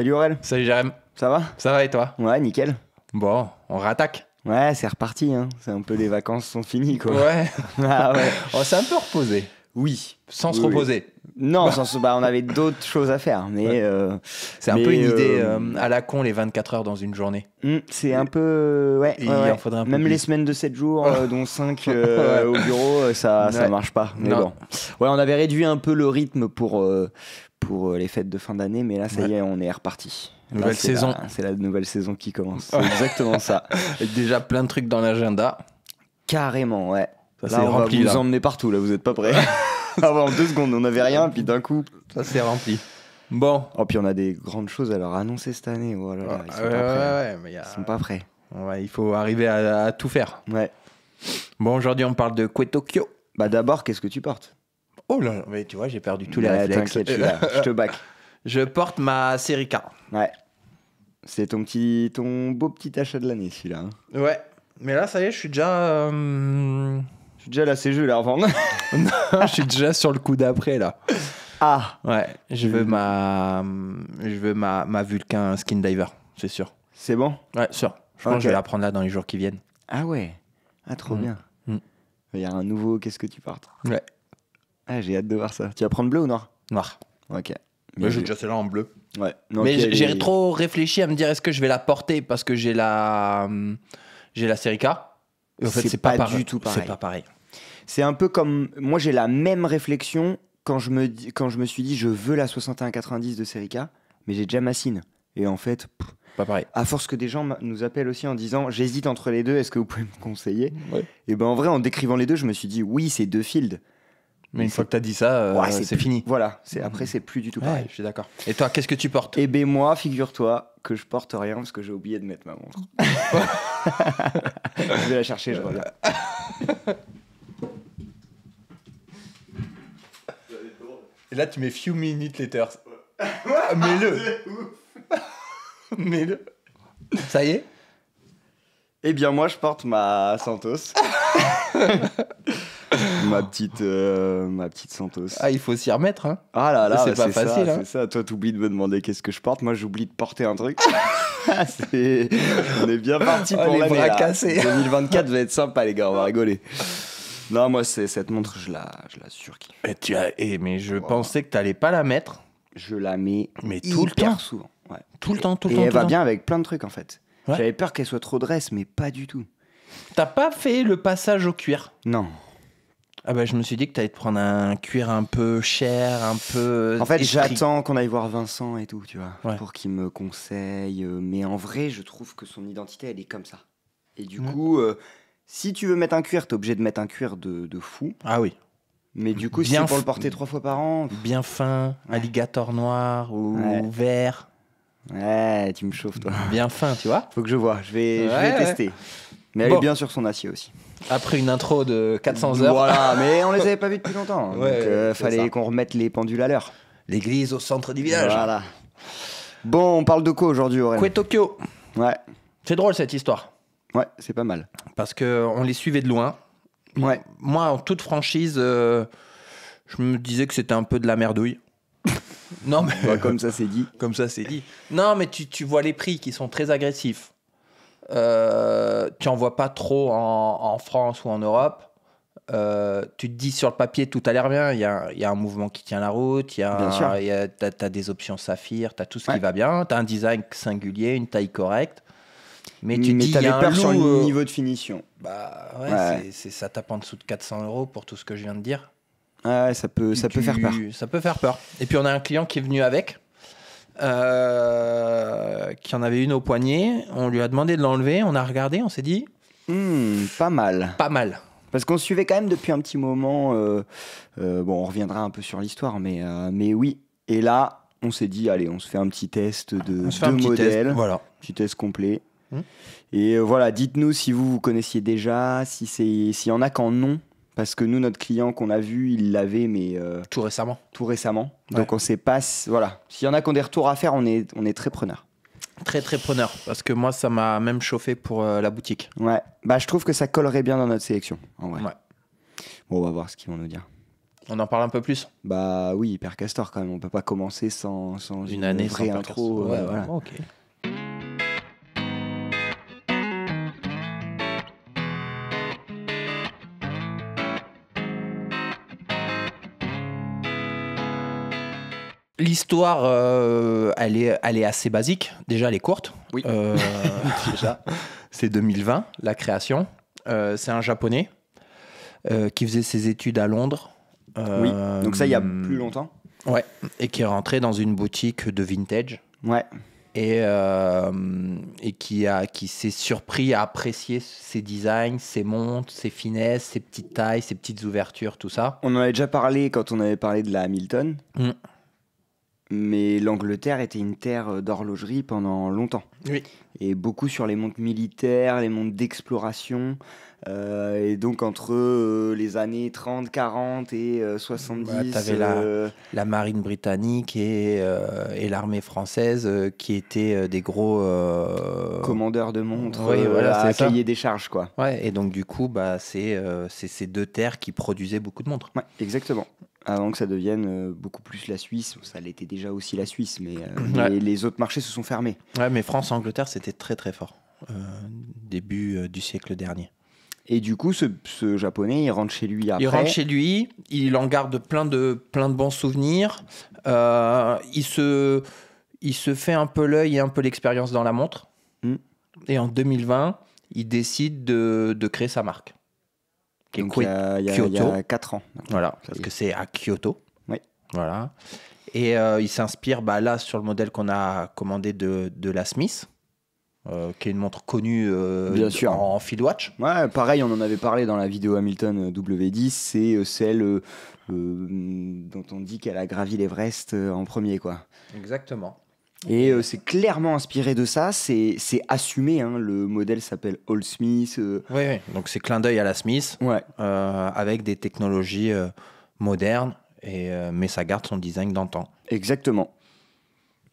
Salut Aurel. Salut Jérém. Ça va Ça va et toi Ouais, nickel. Bon, on rattaque. Ouais, c'est reparti. Hein. C'est un peu les vacances sont finies quoi. ouais. Ah on s'est un peu reposé. Oui. Sans se reposer. Non, bah. sans bah, on avait d'autres choses à faire. Mais euh, c'est un peu une idée euh, euh, à la con les 24 heures dans une journée. Hum, c'est un peu ouais. Même les semaines de 7 jours, dont 5 au bureau, ça ça marche pas. Mais Ouais, on avait réduit un peu le rythme pour pour les fêtes de fin d'année, mais là ça y est, on est reparti. Nouvelle saison. C'est la nouvelle saison qui commence. exactement ça. déjà plein de trucs dans l'agenda. Carrément, ouais. Ça là, on rempli, va vous emmener partout, là, vous n'êtes pas prêts. ah en deux secondes, on n'avait rien, puis d'un coup. Ça s'est rempli. Bon. Oh, puis on a des grandes choses à leur annoncer cette année. ils sont, pas, prêts. ils sont pas prêts. il faut arriver à, tout faire. Ouais. Bon, aujourd'hui, on parle de Tokyo. Bah d'abord, qu'est-ce que tu portes Oh là là, mais tu vois, j'ai perdu tous les bah, Je, te bac. Je porte ma série K. Ouais. C'est ton petit, ton beau petit achat de l'année, celui-là. Hein. Ouais. Mais là, ça y est, je suis déjà. Euh, j'ai déjà la là à avant. non, je suis déjà sur le coup d'après là. Ah Ouais, je veux ma, je veux ma, ma Vulcain Skin Diver, c'est sûr. C'est bon Ouais, sûr. Je pense que je vais la prendre là dans les jours qui viennent. Ah ouais Ah, trop mm. bien. Mm. Il y a un nouveau, qu'est-ce que tu portes Ouais. Ah, j'ai hâte de voir ça. Tu vas prendre bleu ou noir Noir. Ok. j'ai déjà celle-là en bleu. Ouais. mais j'ai trop réfléchi à me dire est-ce que je vais la porter parce que j'ai la, j'ai la série K. c'est pas, pas, du tout pareil. C'est pas pareil. C'est un peu comme. Moi, j'ai la même réflexion quand je, me, quand je me suis dit je veux la 6190 de K mais j'ai déjà Massine. Et en fait. pas pareil. À force que des gens nous appellent aussi en disant j'hésite entre les deux, est-ce que vous pouvez me conseiller Et ben en vrai, en décrivant les deux, je me suis dit oui, c'est deux fields. Mais, une fois que tu dit ça, euh, c'est fini. Voilà, c'est après c'est plus du tout pareil. je suis d'accord. Et toi, qu'est-ce que tu portes Eh ben moi, figure-toi que je porte rien parce que j'ai oublié de mettre ma montre. je vais la chercher, je reviens. Et là, tu mets few minutes letters. Mets-le. Mets-le. Ça y est Eh bien, moi, je porte ma Santos. ma petite euh, ma petite Santos. Ah, il faut s'y remettre hein. Ah là là, c'est bah, pas facile hein. C'est ça, toi t'oublies de me demander qu'est-ce que je porte, moi j'oublie de porter un truc. On est bien parti oh, pour l'année 2024 va être sympa les gars, on va rigoler. Non, moi, c'est cette montre, je la, je la surkiffe. Mais, tu as... je pensais que tu n'allais pas la mettre. Je la mets mais tout le temps. souvent. Tout le temps, tout le temps. Et elle va bien avec plein de trucs, en fait. J'avais peur qu'elle soit trop dresse, mais pas du tout. T'as pas fait le passage au cuir Non. Ah bah je me suis dit que t'allais te prendre un cuir un peu cher, un peu... En fait j'attends qu'on aille voir Vincent et tout, tu vois, pour qu'il me conseille. Euh, mais en vrai je trouve que son identité elle est comme ça. Et du coup, euh, si tu veux mettre un cuir, t'es obligé de mettre un cuir de, fou. Ah oui. Mais du coup, si tu pour le porter trois fois par an. Bien fin, alligator noir ou vert. Ouais, tu me chauffes, toi. Bien fin, tu vois. Faut que je vois, je vais, je vais tester. Mais elle est bien sur son acier aussi. Après une intro de 400 heures. Voilà, mais on les avait pas vus depuis longtemps. donc, euh, fallait qu'on remette les pendules à l'heure. L'église au centre du village. Voilà. Bon, on parle de quoi aujourd'hui, Aurélien Quoi Tokyo Ouais. C'est drôle cette histoire. Ouais, c'est pas mal. Parce qu'on les suivait de loin. Moi, en toute franchise, euh, je me disais que c'était un peu de la merdouille. non, mais. comme ça, c'est dit. comme ça, c'est dit. Non, mais tu, vois les prix qui sont très agressifs. Euh, tu en vois pas trop en, France ou en Europe. Euh, tu te dis sur le papier tout a l'air bien, il y, a, un mouvement qui tient la route, il y a, tu as, des options saphir, tu as tout ce qui va bien, tu as un design singulier, une taille correcte. Mais tu mais dis, sur le euh, niveau de finition. Bah ouais, C'est, ça tape en dessous de 400 euros pour tout ce que je viens de dire. Ah, ça peut, ça peut faire peur. Ça peut faire peur. Et puis on a un client qui est venu avec, euh, qui en avait une au poignet. On lui a demandé de l'enlever. On a regardé, on s'est dit. Hmm, pas mal. Pas mal. Parce qu'on suivait quand même depuis un petit moment. Euh, bon, on reviendra un peu sur l'histoire, mais, mais oui. Et là, on s'est dit, allez, on se fait un petit test de deux modèles. voilà. Petit test complet. Mmh. Et euh, voilà, dites-nous si vous vous connaissiez déjà, si c'est s'il y en a qu'en nom Parce que nous, notre client qu'on a vu, il l'avait, mais. Euh, tout récemment. Tout récemment. Donc on sait pas. Voilà. S'il y en a qu'on des retours à faire, on est, on est très preneur. Très très preneur. Parce que moi, ça m'a même chauffé pour euh, la boutique. Ouais. Bah, je trouve que ça collerait bien dans notre sélection. En vrai. Ouais. Bon, on va voir ce qu'ils vont nous dire. On en parle un peu plus Bah oui, Hyper Castor quand même. On peut pas commencer sans, sans une, année intro. ok. l'histoire, euh, elle, est, elle est assez basique. Déjà, elle est courte. Oui. Euh, c'est 2020, la création. Euh, c'est un Japonais qui faisait ses études à Londres. oui. Donc ça, il y a plus longtemps. Ouais. Et qui est rentré dans une boutique de vintage. Ouais. Et, et qui, a, qui s'est surpris à apprécier ses designs, ses montres, ses finesses, ses petites tailles, ses petites ouvertures, tout ça. On en avait déjà parlé quand on avait parlé de la Hamilton. Mm mais l'Angleterre était une terre euh, d'horlogerie pendant longtemps. Oui. Et beaucoup sur les montres militaires, les montres d'exploration. Euh, et donc entre euh, les années 30, 40 et 70... la, marine britannique et, l'armée française qui étaient des gros... Commandeurs de montres, à cahier des charges. Quoi. Ouais, et donc du coup, bah, c'est ces deux terres qui produisaient beaucoup de montres. Ouais, exactement avant que ça devienne euh, beaucoup plus la Suisse. Ça l'était déjà aussi la Suisse, mais euh, les, autres marchés se sont fermés. mais France-Angleterre, c'était très très fort euh, début du siècle dernier. Et du coup, ce, japonais, il rentre chez lui après. Il rentre chez lui, il en garde plein de, plein de bons souvenirs. il, se, il se fait un peu l'œil et un peu l'expérience dans la montre. Hmm. Et en 2020, il décide de créer sa marque. Qui euh, il y a, 4 ans. voilà, parce que c'est à Kyoto. Oui. Voilà. Et euh, il s'inspire bah, là sur le modèle qu'on a commandé de, la Smith. Euh, qui est une montre connue Bien sûr. En, field watch. pareil, on en avait parlé dans la vidéo Hamilton W10, c'est celle dont on dit qu'elle a gravi l'Everest en premier, quoi. Exactement. Et euh, c'est clairement inspiré de ça, c'est assumé. Hein, le modèle s'appelle All Smith. Oui, euh. oui, donc c'est clin d'œil à la Smith, ouais. Euh, avec des technologies modernes, et, mais ça garde son design d'antan. Exactement.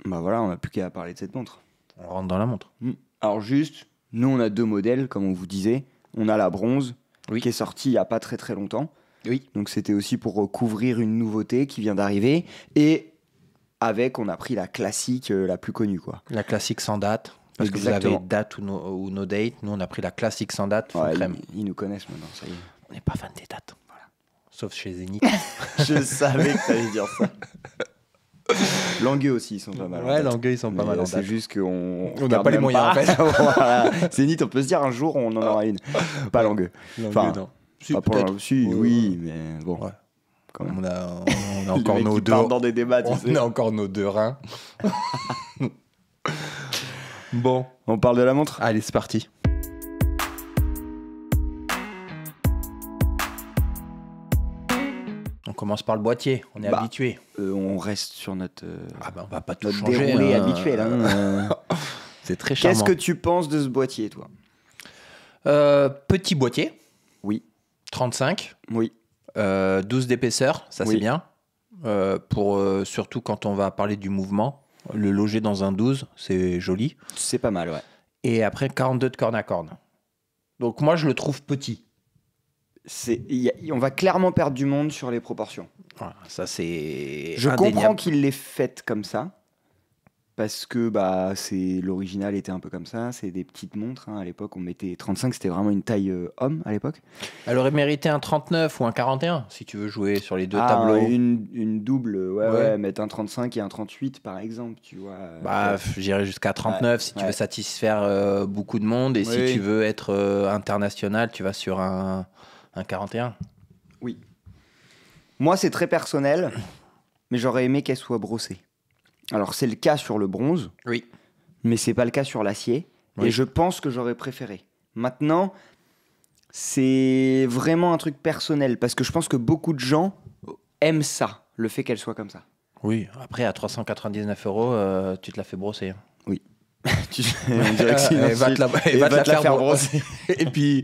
Bah voilà, on n'a plus qu'à parler de cette montre. On rentre dans la montre. Mmh. Alors juste, nous on a deux modèles, comme on vous disait. On a la bronze, qui est sortie il n'y a pas très très longtemps. Oui. Donc c'était aussi pour couvrir une nouveauté qui vient d'arriver. Et avec, on a pris la classique euh, la plus connue. quoi. La classique sans date parce que vous avez date ou no, date. Nous, on a pris la classique sans date. crème. Ils, nous connaissent maintenant, ça y est. On n'est pas fan des dates. Voilà. Sauf chez Zenith. Je savais que allais dire ça. Langueux aussi, ils sont pas mal. Ouais, Langueux, ils sont pas Mais mal. C'est juste qu'on. On n'a pas les moyens, en fait. Zenith, on peut se dire un jour, on en aura une. Ah. Pas Langueux. Langueux, enfin, non. Si, pas pour... si oui, mais bon. On a, encore nos deux. on a encore nos deux reins. bon, on parle de la montre. Allez, c'est parti. On commence par le boîtier, on est bah, habitué. Euh, on reste sur notre. Euh, ah bah, on va pas tout changer. On est habitué là. C'est très charmant. Qu'est-ce que tu penses de ce boîtier, toi euh, Petit boîtier. Oui. 35. Oui. 12 euh, d'épaisseur, ça c'est bien. Euh, pour, euh, surtout quand on va parler du mouvement, le loger dans un 12, c'est joli. C'est pas mal, ouais. Et après 42 de corne à corne. Donc moi je le trouve petit. C'est, on va clairement perdre du monde sur les proportions. ça c'est. Je comprends qu'il l'ait fait comme ça parce que bah, c'est l'original était un peu comme ça, c'est des petites montres. Hein, à l'époque, on mettait 35, c'était vraiment une taille euh, homme à l'époque. Elle aurait mérité un 39 ou un 41 si tu veux jouer sur les deux ah, tableaux. Une, double, ouais, mettre un 35 et un 38 par exemple, tu vois. Euh, bah, jusqu'à 39 si tu veux satisfaire euh, beaucoup de monde et si tu veux être international, tu vas sur un, un 41. Oui. Moi, c'est très personnel, mais j'aurais aimé qu'elle soit brossée. Alors, c'est le cas sur le bronze. Oui. Mais c'est pas le cas sur l'acier. Et je pense que j'aurais préféré. Maintenant, c'est vraiment un truc personnel parce que je pense que beaucoup de gens aiment ça, le fait qu'elle soit comme ça. Oui, après à 399 euros, euh, tu te la fais brosser. Hein. Oui. Tu Et te la, faire, brosser. et puis,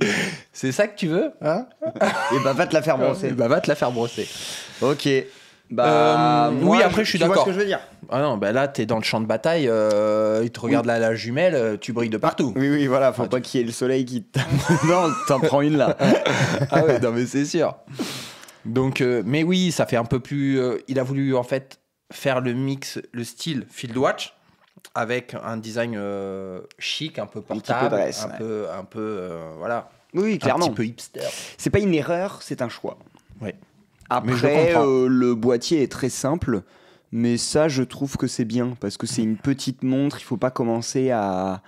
c'est ça que tu veux hein. Et bah va te la faire brosser. Et bah va te la faire brosser. Ok. Bah, euh, oui, après, je, suis d'accord. ce que je veux dire. Ah non, bah là, dans le champ de bataille, euh, ils te regardent la jumelle, euh, tu brilles de partout. Oui, oui, voilà, faut ah, pas qu'il le soleil qui Non, t'en prends une là. ah ouais, non, mais c'est sûr. Donc, euh, mais oui, ça fait un peu plus. il a voulu en fait faire le mix, le style Field Watch avec un design chic, un peu portable, un, peu, un peu, voilà. Oui, clairement. Un petit peu hipster. C'est pas une erreur, c'est un choix. Oui. Après, euh, le boîtier est très simple, mais ça, je trouve que c'est bien parce que c'est une petite montre. Il faut pas commencer à.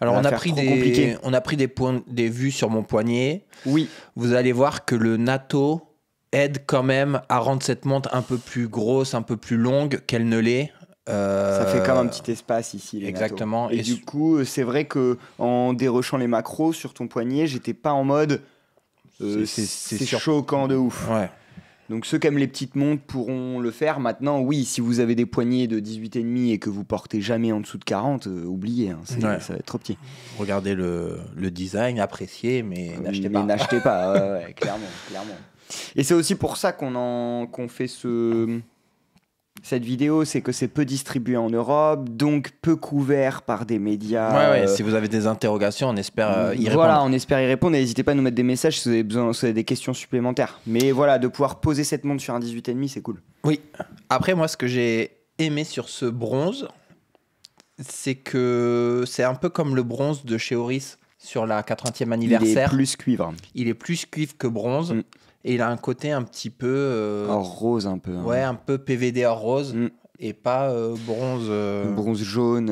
Alors, on, a pris des, on a pris des, points, des vues sur mon poignet. Oui. Vous allez voir que le NATO aide quand même à rendre cette montre un peu plus grosse, un peu plus longue qu'elle ne l'est. Euh, ça fait même un petit espace ici. Exactement. Et, du coup, c'est vrai que en dérochant les macros sur ton poignet, j'étais pas en mode. Euh, c'est choquant de ouf. Ouais. Donc ceux qui aiment les petites montres pourront le faire. Maintenant, oui, si vous avez des poignées de 18,5 et que vous portez jamais en dessous de 40, euh, oubliez, hein, ça va être trop petit. Regardez le, design, appréciez, mais euh, n'achetez pas. n'achetez pas, clairement, clairement. Et c'est aussi pour ça qu'on fait ce, cette vidéo, c'est que c'est peu distribué en Europe, donc peu couvert par des médias. Ouais, ouais. Euh, si vous avez des interrogations, on espère euh, y répondre. Voilà, on espère y répondre. N'hésitez pas à nous mettre des messages si vous avez besoin, des questions supplémentaires. Mais voilà, de pouvoir poser cette montre sur un 18,5, c'est cool. Oui. Après, moi, ce que j'ai aimé sur ce bronze, c'est que c'est un peu comme le bronze de chez Oris sur la 80e anniversaire. Il est plus cuivre. Il est plus cuivre que bronze. Mm. Et il a un côté un petit peu. Euh, rose, un peu. Hein. Ouais, un peu PVD or rose mm. et pas euh, bronze. Euh. Bronze jaune.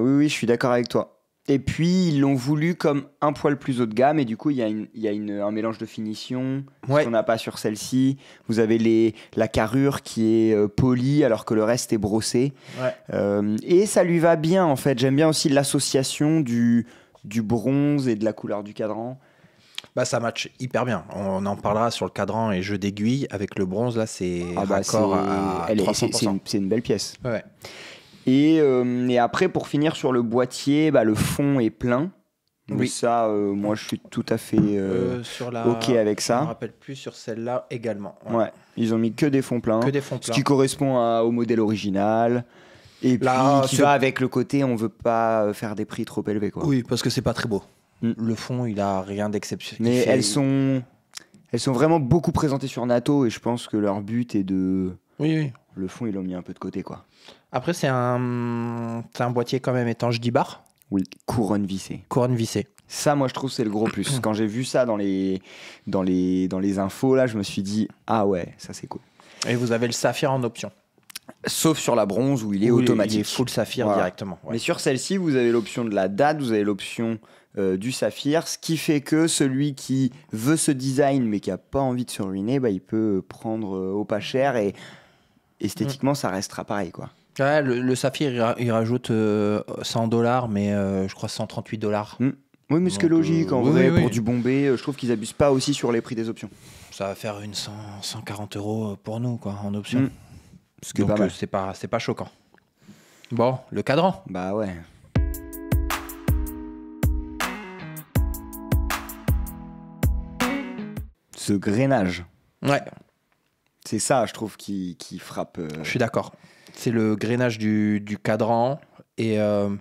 oui, oui, je suis d'accord avec toi. Et puis, ils l'ont voulu comme un poil plus haut de gamme, et du coup, il y a, un mélange de finition qu'on n'a pas sur celle-ci. Vous avez les, la carrure qui est polie, alors que le reste est brossé. et ça lui va bien, en fait. J'aime bien aussi l'association du bronze et de la couleur du cadran. Bah, ça match hyper bien. On en parlera sur le cadran et jeu d'aiguille. Avec le bronze, là, c'est C'est une, belle pièce. Et, euh, et, après, pour finir sur le boîtier, bah, le fond est plein. oui. ça, euh, moi, je suis tout à fait euh, sur la... OK avec ça. Je me rappelle plus sur celle-là également. Ouais. Ils ont mis que des fonds pleins. Que des Ce qui correspond au modèle original. Et puis, avec le côté, on veut pas faire des prix trop élevés. Quoi. Oui, parce que c'est pas très beau. Mm. Le fond, il a rien d'exceptionnel. Mais elles sont, elles sont vraiment beaucoup présentées sur NATO et je pense que leur but est de. Oui, oui. Le fond, il l'ont mis un peu de côté, quoi. Après, c'est un, c'est un boîtier quand même étanche 10 bars. Oui, couronne vissée. Couronne vissée. Ça, moi, je trouve c'est le gros plus. Quand j'ai vu ça dans les, dans les, dans les infos, là, je me suis dit, ah ouais, ça c'est cool. Et vous avez le saphir en option. Sauf sur la bronze où il est automatique. Il est full saphir directement. Mais sur celle-ci, vous avez l'option de la date, vous avez l'option euh, du saphir, ce qui fait que celui qui veut ce design mais qui n'a pas envie de se ruiner, bah, il peut prendre euh, au pas cher et esthétiquement mm. ça restera pareil quoi. le, saphir il, rajoute 100 euh, dollars mais je crois 138 dollars. Mm. Oui mais ce logique en vrai pour du bombé, je trouve qu'ils abusent pas aussi sur les prix des options. Ça va faire une 140 euros pour nous quoi en option. Mm. Ce qui Donc c'est pas, pas choquant. Bon, le cadran. Bah ouais. de grainage. Ouais. C'est ça, je trouve, qui, frappe. Euh, je suis d'accord. C'est le grainage du, cadran. Euh,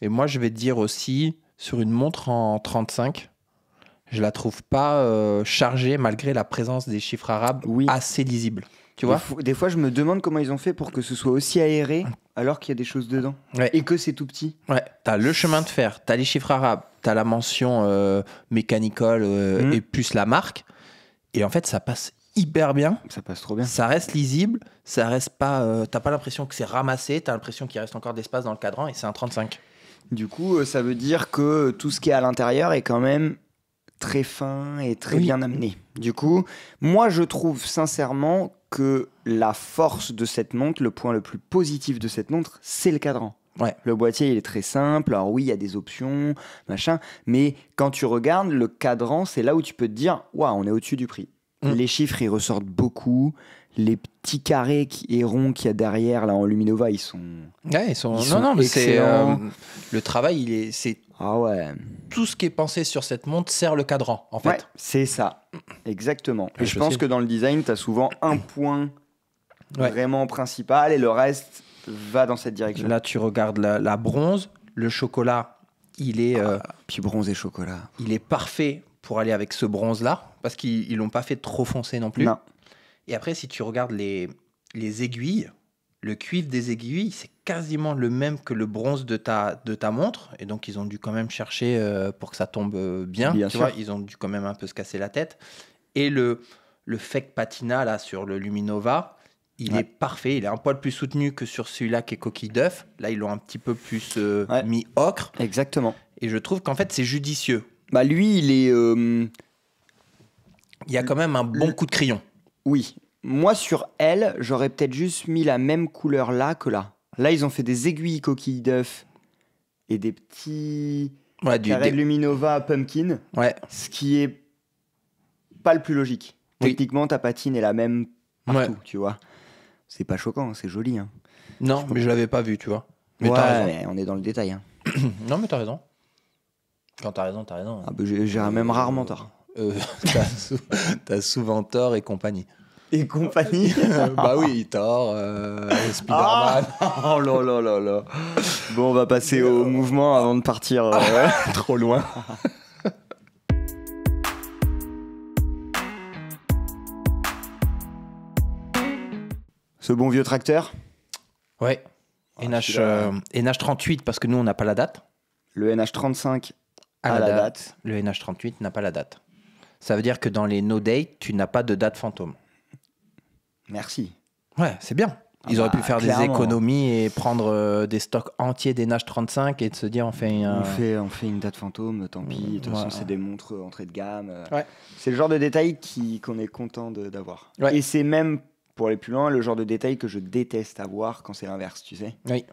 et, moi, je vais te dire aussi, sur une montre en 35, je la trouve pas euh, chargée, malgré la présence des chiffres arabes, oui. assez lisible. Tu vois des, fois, je me demande comment ils ont fait pour que ce soit aussi aéré, alors qu'il y a des choses dedans. Et que c'est tout petit. Ouais, t'as le chemin de fer, t'as les chiffres arabes, t'as la mention mécanicole mmh. et plus la marque. Et en fait, ça passe hyper bien. Ça passe trop bien. Ça reste lisible, ça reste pas. Euh, t'as pas l'impression que c'est ramassé, t'as l'impression qu'il reste encore d'espace dans le cadran et c'est un 35. Du coup, euh, ça veut dire que tout ce qui est à l'intérieur est quand même très fin et très bien amené. Du coup, moi je trouve sincèrement que la force de cette montre, le point le plus positif de cette montre, c'est le cadran. Le boîtier, il est très simple. Alors oui, il y a des options, machin. Mais quand tu regardes le cadran, c'est là où tu peux te dire, waouh, on est au-dessus du prix. Mm. Les chiffres, ils ressortent beaucoup. Les petits carrés qui, et ronds qu'il y a derrière, là, en Luminova, ils sont. Ouais, ils sont. non, non, mais c'est. Euh, le travail, il est. C'est ah ouais. Tout ce qui est pensé sur cette montre sert le cadran, en fait. c'est ça. Exactement. Et, je, pense que dans le design, tu as souvent un point vraiment principal et le reste va dans cette direction. Là, tu regardes la, bronze, le chocolat, il est. Euh, ah, puis bronze et chocolat. Il est parfait pour aller avec ce bronze-là, parce qu'ils l'ont pas fait trop foncé non plus. Et après, si tu regardes les, aiguilles, le cuivre des aiguilles, c'est quasiment le même que le bronze de ta, montre. Et donc, ils ont dû quand même chercher euh, pour que ça tombe euh, bien. ils ont dû quand même un peu se casser la tête. Et le, le fake patina là sur le Luminova, il est parfait. Il est un poil plus soutenu que sur celui-là qui est coquille d'œuf. Là, ils l'ont un petit peu plus euh, mis ocre. Exactement. Et je trouve qu'en fait, c'est judicieux. Bah, lui, il est. Euh, il y a quand même un bon coup de crayon. Oui. Moi, sur elle, j'aurais peut-être juste mis la même couleur là que là. Là, ils ont fait des aiguilles coquille d'œuf et des petits. Ouais, du, des... Luminova Pumpkin. Ouais. Ce qui est pas le plus logique. Techniquement, ta patine est la même partout, tu vois c'est pas choquant, c'est joli. Hein. Non, mais je l'avais pas vu, tu vois. Mais ouais, raison. on est dans le détail. Hein. non, mais t'as raison. Quand t'as raison, t'as raison. Ah, bah, j'ai même rarement tort. Euh, euh t'as souvent tort et compagnie. Et compagnie Bah oui, tort euh, Spider-Man. Ah, oh là là là là. Bon, on va passer au mouvement avant de partir euh, trop loin. Ce bon vieux tracteur Ouais. NH, ah, 38 euh, parce que nous, on n'a pas la date. Le NH35 à, la, date. Le NH38 n'a pas la date. Ça veut dire que dans les no date, tu n'as pas de date fantôme. Merci. Ouais, c'est bien. Ah Ils auraient bah, pu faire des économies et prendre euh, des stocks entiers des NH 35 et de se dire on fait, on fait, une date fantôme, tant pis. De toute mm, façon, c'est des montres euh, entrée de gamme. C'est le genre de détail qu'on est content d'avoir. Et c'est même pour aller plus loin, le genre de détail que je déteste avoir quand c'est l'inverse, tu sais. Oui.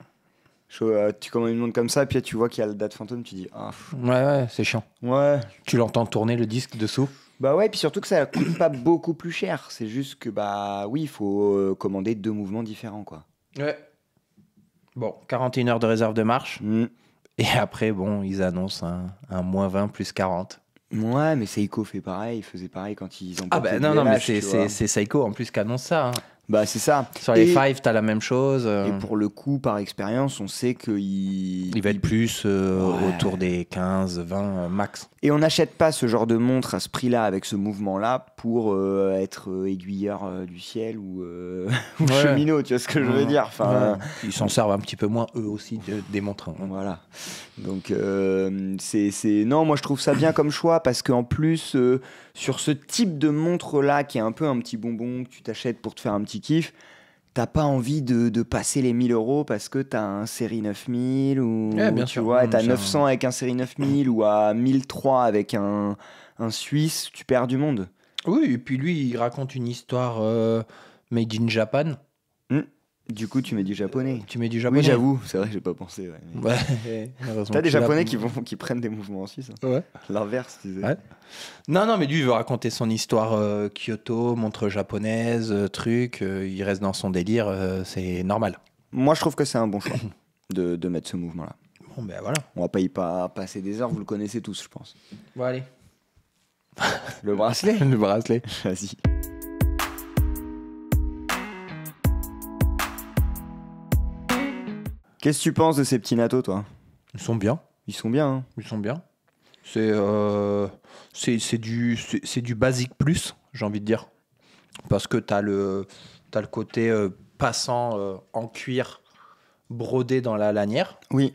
Euh, tu commandes une montre comme ça, puis tu vois qu'il y a le date fantôme, tu dis ah, ouais, ouais, c'est chiant. Ouais. Tu l'entends tourner le disque dessous. Bah ouais, puis surtout que ça coûte pas beaucoup plus cher. C'est juste que bah oui, il faut euh, commander deux mouvements différents quoi. Ouais. Bon, 41 heures de réserve de marche. Mm. Et après, bon, ils annoncent un, un moins 20 plus 40. Ouais, mais Seiko fait pareil, il faisait pareil quand ils ont Ah bah non, non, mais c'est- Seiko en plus qui annonce ça. hein. Bah, c'est ça. Sur les 5, tu t'as la même chose. Euh. Et pour le coup, par expérience, on sait qu'il. Il va être plus euh, autour des 15, 20 euh, max. Et on n'achète pas ce genre de montre à ce prix-là, avec ce mouvement-là, pour être aiguilleur du ciel ou, cheminot, tu vois ce que je veux dire. Enfin, Ils s'en servent un petit peu moins, eux aussi, de, des montres. Hein. Voilà. Donc, c'est. Non, moi, je trouve ça bien comme choix, parce qu'en plus sur ce type de montre-là, qui est un peu un petit bonbon que tu t'achètes pour te faire un petit kiff, t'as pas envie de, passer les 1000 euros parce que t'as un série 9000 ou eh, tu vois, t'as 900 avec un série 9000 ou à 1003 avec un, un, Suisse, tu perds du monde. Oui, et puis lui, il raconte une histoire euh, made in Japan. Du coup, tu mets du japonais. Tu mets du japonais. Oui, j'avoue, c'est vrai, j'ai pas pensé. Ouais, T'as des japonais qui, vont, prennent des mouvements en Suisse. Ouais. L'inverse, tu disais. Ouais. Non, non, mais lui, il veut raconter son histoire euh, Kyoto, montre japonaise, euh, truc. Euh, il reste dans son délire, c'est normal. Moi, je trouve que c'est un bon choix de, mettre ce mouvement-là. Bon, ben voilà. On va pas y pas passer des heures, vous le connaissez tous, je pense. Bon, allez. le bracelet Le bracelet. Vas-y. Qu'est-ce que tu penses de ces petits natos, toi Ils sont bien. Ils sont bien. Hein. Ils sont bien. C'est euh, c'est du c'est du basique plus, j'ai envie de dire, parce que t'as le as le côté euh, passant euh, en cuir brodé dans la lanière. Oui.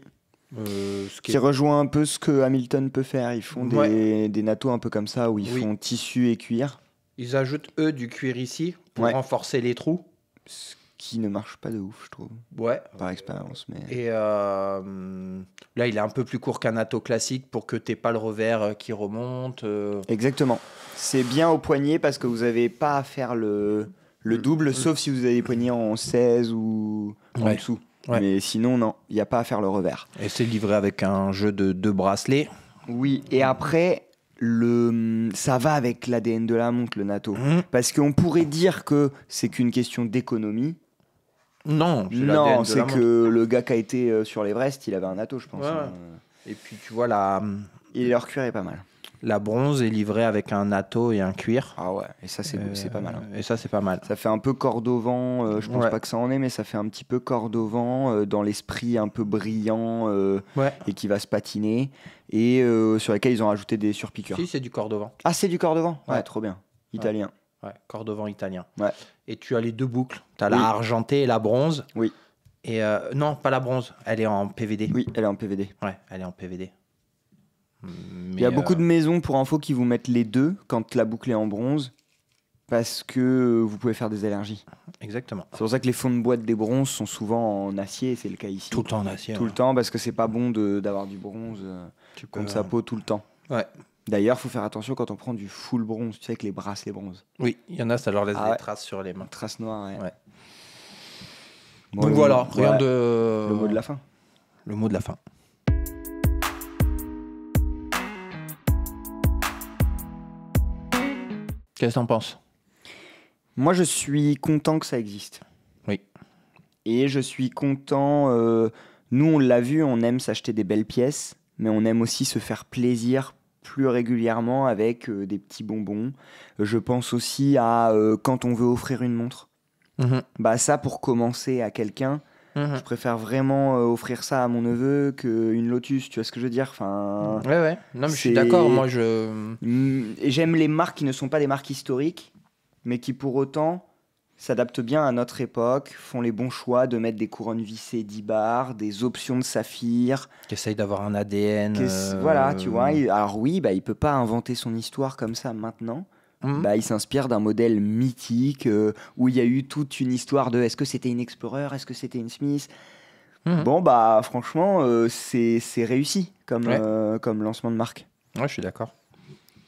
Ce qui, rejoint un peu ce que Hamilton peut faire. Ils font des, un peu comme ça où ils font tissu et cuir. Ils ajoutent eux du cuir ici pour renforcer les trous. Ce qui ne marche pas de ouf, je trouve. Ouais. Par expérience. Mais... Et euh, là, il est un peu plus court qu'un Nato classique pour que tu pas le revers euh, qui remonte. Euh. Exactement. C'est bien au poignet parce que vous n'avez pas à faire le, mm. double, sauf si vous avez les poignets en 16 ou en dessous. Mais sinon, non, il n'y a pas à faire le revers. Et c'est livré avec un jeu de deux bracelets. Oui, et après, le, ça va avec l'ADN de la montre, le NATO. Mm. Parce qu'on pourrait dire que c'est qu'une question d'économie, non, non, c'est que le gars qui a été euh, sur l'Everest, il avait un ato, je pense. Et puis tu vois la. Et leur cuir est pas mal. La bronze est livrée avec un ato et un cuir. Ah ouais, et ça c'est pas mal. Hein. Et ça c'est pas mal. Ça fait un peu cordovan, euh, je pense pas que ça en est, mais ça fait un petit peu cordovan euh, dans l'esprit un peu brillant et qui va se patiner. Et sur lesquels ils ont ajouté des surpiqûres. Si, c'est du cordovan. Ah, c'est du cordovan Ouais, trop bien. Italien. Ouais, italien. Et tu as les deux boucles. Tu as la argentée et la bronze. Oui. Et euh, non, pas la bronze. Elle est en PVD. Oui, elle est en PVD. Ouais, elle est en PVD. Il y a beaucoup euh, de maisons pour info qui vous mettent les deux quand la boucle est en bronze parce que vous pouvez faire des allergies. Exactement. C'est pour ça que les fonds de boîte des bronzes sont souvent en acier, c'est le cas ici. Tout le temps en acier. Tout le temps parce que c'est pas bon d'avoir du bronze tu contre sa peau tout le temps. Ouais, D'ailleurs, faut faire attention quand on prend du full bronze, tu sais, avec les les bronze. Oui, il y en a, ça leur laisse ah des traces sur les mains. Traces noires, ouais. Donc voilà, rien de. Le mot de la fin. Le mot de la fin. Qu'est-ce que t'en penses Moi, je suis content que ça existe. Oui. Et je suis content. Euh, nous, on l'a vu, on aime s'acheter des belles pièces, mais on aime aussi se faire plaisir plus régulièrement avec euh, des petits bonbons. Je pense aussi à euh, quand on veut offrir une montre. Mhm. Bah ça pour commencer à quelqu'un, mhm. Je préfère vraiment euh, offrir ça à mon neveu qu'une Lotus, tu vois ce que je veux dire enfin, Ouais, Non, mais je suis d'accord. Moi, je. Mm, j'aime les marques qui ne sont pas des marques historiques, mais qui pour autant s'adaptent bien à notre époque, font les bons choix de mettre des couronnes vissées 10 des options de saphir. Qui essayent d'avoir un ADN. Voilà, tu euh, vois. Alors oui, bah, il peut pas inventer son histoire comme ça maintenant. Mhm. Bah, il s'inspire d'un modèle mythique euh, où il y a eu toute une histoire de est-ce que c'était une Explorer, est-ce que c'était une Smith mhm. Bon, bah franchement, euh, c'est réussi comme, comme lancement de marque. Ouais, je suis d'accord.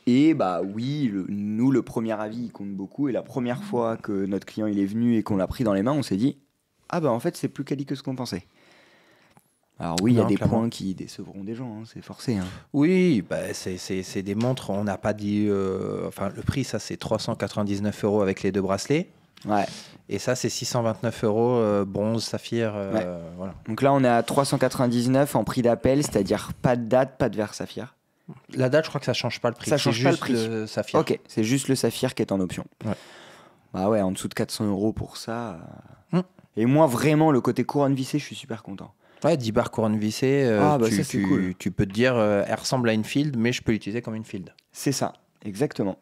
Et bah oui, nous, le premier avis, il compte beaucoup. Et la première mmh. fois que notre client il est venu et qu'on l'a pris dans les mains, on s'est dit Ah bah en fait, c'est plus quali que ce qu'on pensait. Alors oui, il y a des points qui décevront des gens, hein, c'est forcé. Hein. Oui, bah, c'est des montres, on n'a pas dit... Euh, enfin, le prix, ça, c'est 399 euros avec les deux bracelets. Ouais. Et ça, c'est 629 euros, euh, bronze, saphir. Euh, ouais. voilà. Donc là, on est à 399 en prix d'appel, c'est-à-dire pas de date, pas de verre saphir. La date, je crois que ça change pas le prix. Ça change pas le saphir. Ok, c'est juste le saphir qui est en option. Bah ouais, en dessous de 400 euros pour ça. Euh. Hmm. Et moi, vraiment, le côté couronne vissée, je suis super content. Ouais, 10 barres couronne vissée, euh, ah, bah tu, peux te dire, euh, elle ressemble à une field, mais je peux l'utiliser comme une field. C'est ça, exactement.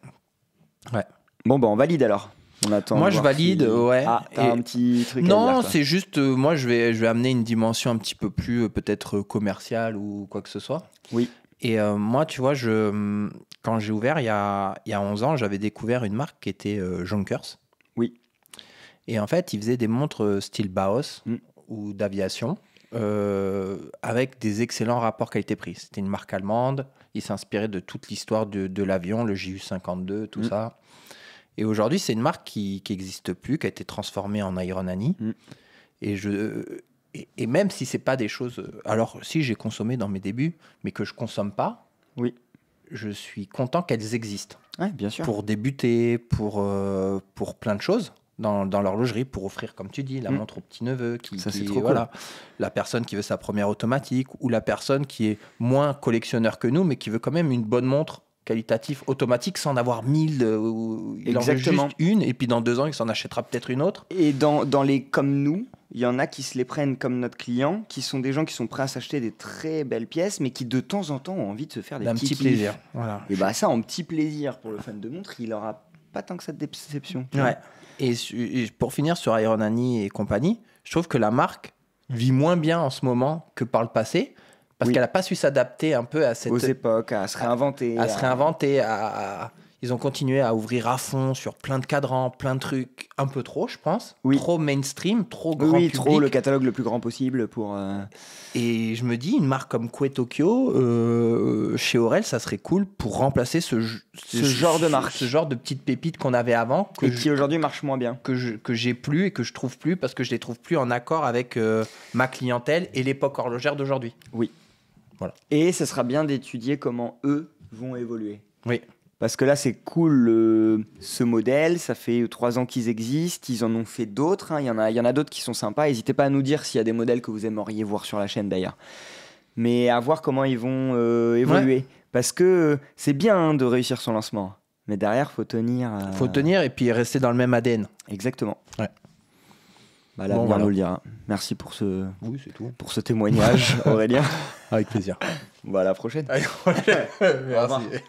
Ouais. Bon, bah on valide alors. On attend moi, je valide, ouais. Ah, un petit truc Non, c'est juste, moi, je vais, je vais amener une dimension un petit peu plus, peut-être, commerciale ou quoi que ce soit. Oui. Et euh, moi, tu vois, je, hum, quand j'ai ouvert il y, a, il y a 11 ans, j'avais découvert une marque qui était euh, Junkers. Oui. Et en fait, ils faisaient des montres euh, style Baos mm. ou d'aviation avec des excellents rapports qualité-prix. C'était une marque allemande. Ils s'inspiraient de toute l'histoire de, de l'avion, le JU-52, tout mm. ça. Et aujourd'hui, c'est une marque qui n'existe plus, qui a été transformée en Iron Annie. Mm. Et je, et, même si c'est pas des choses. Euh, alors, si j'ai consommé dans mes débuts, mais que je consomme pas, oui. je suis content qu'elles existent. Ouais, bien sûr. Pour débuter, pour, euh, pour plein de choses. Dans, dans l'horlogerie pour offrir, comme tu dis, la mm. montre au petit-neveu, qui, qui trop voilà, la personne qui veut sa première automatique, ou la personne qui est moins collectionneur que nous, mais qui veut quand même une bonne montre qualitative, automatique sans avoir mille euh, il Exactement. en veut juste une et puis dans deux ans il s'en achètera peut-être une autre et dans, dans les comme nous il y en a qui se les prennent comme notre client, qui sont des gens qui sont prêts à s'acheter des très belles pièces, mais qui de temps en temps ont envie de se faire des petits petit plaisir. Voilà. Et bah ça, en petit plaisir pour le fan de montre, il aura pas tant que cette déception. Ouais. Et, pour finir sur Iron Annie et compagnie, je trouve que la marque vit moins bien en ce moment que par le passé. Parce qu'elle n'a pas su s'adapter un peu à cette. Aux époques, à se réinventer. À, se réinventer, à ils ont continué à ouvrir à fond sur plein de cadrans, plein de trucs, un peu trop, je pense. Oui. Trop mainstream, trop grand oui, trop le catalogue le plus grand possible pour. Euh, et je me dis, une marque comme Kue Tokyo, euh, chez Aurel, ça serait cool pour remplacer ce, genre de marque, ce genre de petite pépite qu'on avait avant, et qui aujourd'hui marche moins bien, que que j'ai plus et que je trouve plus parce que je les trouve plus en accord avec euh, ma clientèle et l'époque horlogère d'aujourd'hui. Oui. Voilà. Et ce sera bien d'étudier comment eux vont évoluer. Oui. Parce que là, c'est cool ce modèle. Ça fait trois ans qu'ils existent. Ils en ont fait d'autres. Hein. Il y en a, a d'autres qui sont sympas. N'hésitez pas à nous dire s'il y a des modèles que vous aimeriez voir sur la chaîne d'ailleurs. Mais à voir comment ils vont euh, évoluer. Parce que euh, c'est bien hein, de réussir son lancement. Mais derrière, faut tenir. Euh, faut tenir et puis rester dans le même ADN. Exactement. Bah, là, bon, nous le dire. Merci pour ce, pour ce témoignage, Aurélien. Avec plaisir. Bah, à la prochaine. Merci.